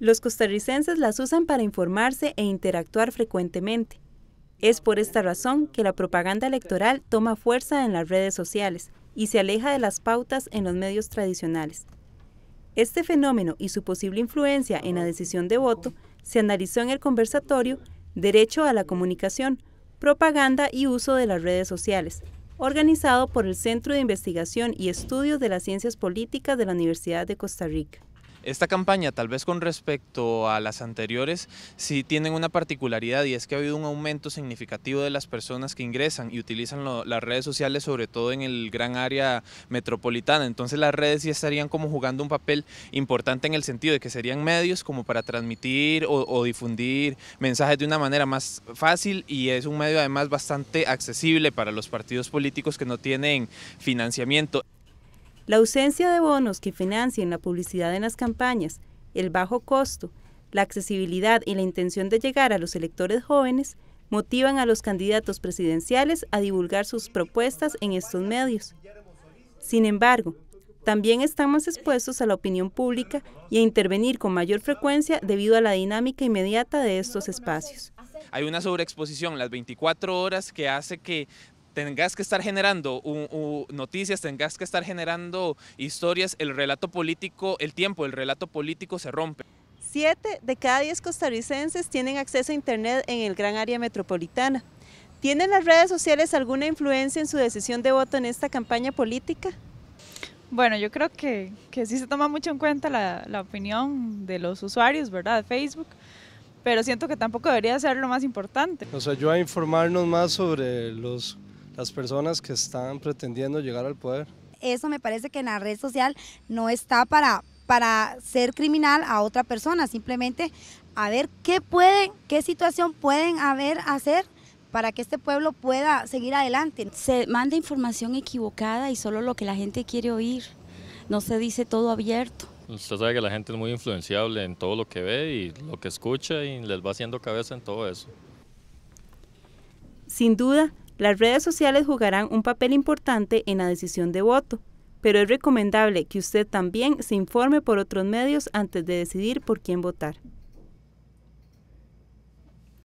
Los costarricenses las usan para informarse e interactuar frecuentemente. Es por esta razón que la propaganda electoral toma fuerza en las redes sociales y se aleja de las pautas en los medios tradicionales. Este fenómeno y su posible influencia en la decisión de voto se analizó en el conversatorio Derecho a la Comunicación, Propaganda y Uso de las Redes Sociales, organizado por el Centro de Investigación y Estudios de las Ciencias Políticas de la Universidad de Costa Rica. Esta campaña, tal vez con respecto a las anteriores, sí tienen una particularidad y es que ha habido un aumento significativo de las personas que ingresan y utilizan las redes sociales, sobre todo en el gran área metropolitana. Entonces las redes sí estarían como jugando un papel importante en el sentido de que serían medios como para transmitir o, o difundir mensajes de una manera más fácil y es un medio además bastante accesible para los partidos políticos que no tienen financiamiento. La ausencia de bonos que financien la publicidad en las campañas, el bajo costo, la accesibilidad y la intención de llegar a los electores jóvenes motivan a los candidatos presidenciales a divulgar sus propuestas en estos medios. Sin embargo, también estamos expuestos a la opinión pública y a intervenir con mayor frecuencia debido a la dinámica inmediata de estos espacios. Hay una sobreexposición las 24 horas que hace que tengas que estar generando noticias, tengas que estar generando historias, el relato político, el tiempo, el relato político se rompe. Siete de cada diez costarricenses tienen acceso a Internet en el gran área metropolitana. ¿Tienen las redes sociales alguna influencia en su decisión de voto en esta campaña política? Bueno, yo creo que, que sí se toma mucho en cuenta la, opinión de los usuarios, ¿verdad? de Facebook, pero siento que tampoco debería ser lo más importante. Nos yo a informarnos más sobre los las personas que están pretendiendo llegar al poder. Eso me parece que en la red social no está para, para ser criminal a otra persona, simplemente a ver qué pueden, qué situación pueden haber hacer para que este pueblo pueda seguir adelante. Se manda información equivocada y solo lo que la gente quiere oír, no se dice todo abierto. Usted sabe que la gente es muy influenciable en todo lo que ve y lo que escucha y les va haciendo cabeza en todo eso. Sin duda, las redes sociales jugarán un papel importante en la decisión de voto, pero es recomendable que usted también se informe por otros medios antes de decidir por quién votar.